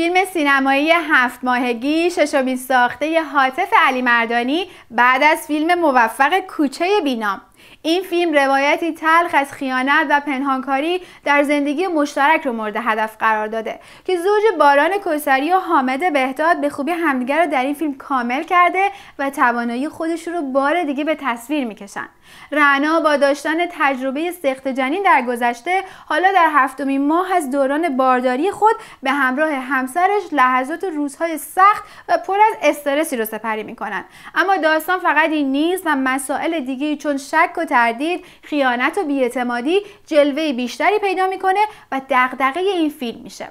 فیلم سینمایی هفت ماهگی ششمین ساخته ی حاطف علی مردانی بعد از فیلم موفق کوچه بینام این فیلم روایتی تلخ از خیانت و پنهانکاری در زندگی مشترک رو مورد هدف قرار داده که زوج باران کوسری و حامد بهداد به خوبی همدیگر رو در این فیلم کامل کرده و توانایی خودش رو بار دیگه به تصویر میکشن رعنا با داشتن تجربه سخت جنین در گذشته حالا در هفتمین ماه از دوران بارداری خود به همراه همسرش لحظات روزهای سخت و پر از استرسی رو سپری میکنن اما داستان فقط این نیست و مسائل دیگه چون شک تردید خیانت و بیاعتمادی جلوه بیشتری پیدا میکنه و دغدغه این فیلم میشه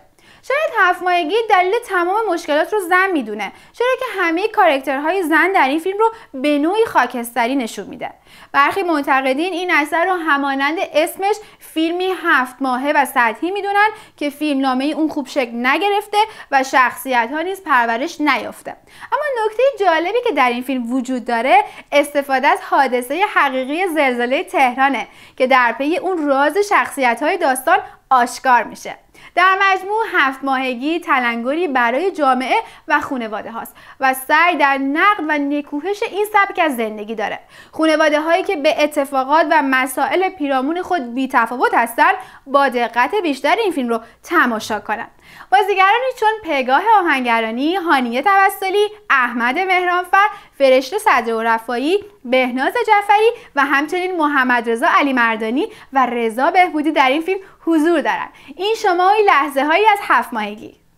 شاید هفت ماهگی دلیل تمام مشکلات رو زن میدونه چرا که همه کارکترهای زن در این فیلم رو به نوعی خاکستری نشون میده برخی معتقدین این اثر رو همانند اسمش فیلمی هفت ماهه و سطحی میدونن که فیلم ای اون خوب شکل نگرفته و شخصیت ها نیز پرورش نیافته اما نکته جالبی که در این فیلم وجود داره استفاده از حادثه حقیقی زلزله تهرانه که در پی اون راز شخصیت های داستان آشکار میشه در مجموع هفت ماهگی تلنگری برای جامعه و خانواده هاست و سعی در نقد و نکوهش این سبک از زندگی داره خانواده هایی که به اتفاقات و مسائل پیرامون خود بی تفاوت هستن با دقت بیشتر این فیلم رو تماشا کنند بازیگرانی چون پگاه آهنگرانی، هانیه توسلی، احمد مهرانفر، فرشته صدر و رفایی، بهناز جعفری و همچنین محمد رضا علی مردانی و رضا بهبودی در این فیلم حضور دارند. این شما نوعی لحظه هایی از هفت ماهگی